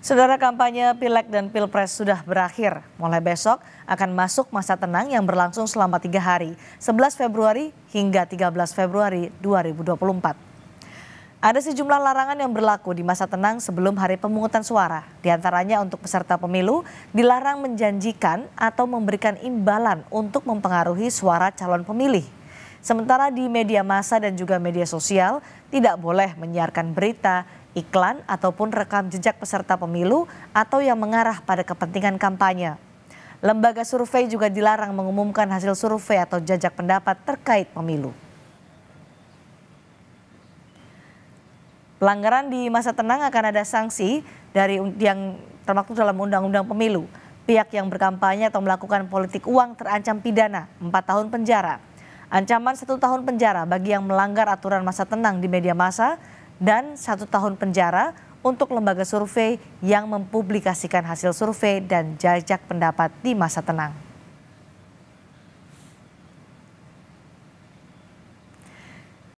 Saudara kampanye Pileg dan Pilpres sudah berakhir. Mulai besok akan masuk masa tenang yang berlangsung selama tiga hari, 11 Februari hingga 13 Februari 2024. Ada sejumlah larangan yang berlaku di masa tenang sebelum hari pemungutan suara. Di antaranya untuk peserta pemilu dilarang menjanjikan atau memberikan imbalan untuk mempengaruhi suara calon pemilih. Sementara di media massa dan juga media sosial tidak boleh menyiarkan berita, iklan ataupun rekam jejak peserta pemilu atau yang mengarah pada kepentingan kampanye. Lembaga survei juga dilarang mengumumkan hasil survei atau jajak pendapat terkait pemilu. Pelanggaran di masa tenang akan ada sanksi dari yang termaktub dalam Undang-Undang Pemilu. Pihak yang berkampanye atau melakukan politik uang terancam pidana 4 tahun penjara. Ancaman satu tahun penjara bagi yang melanggar aturan masa tenang di media massa dan satu tahun penjara untuk lembaga survei yang mempublikasikan hasil survei dan jajak pendapat di masa tenang.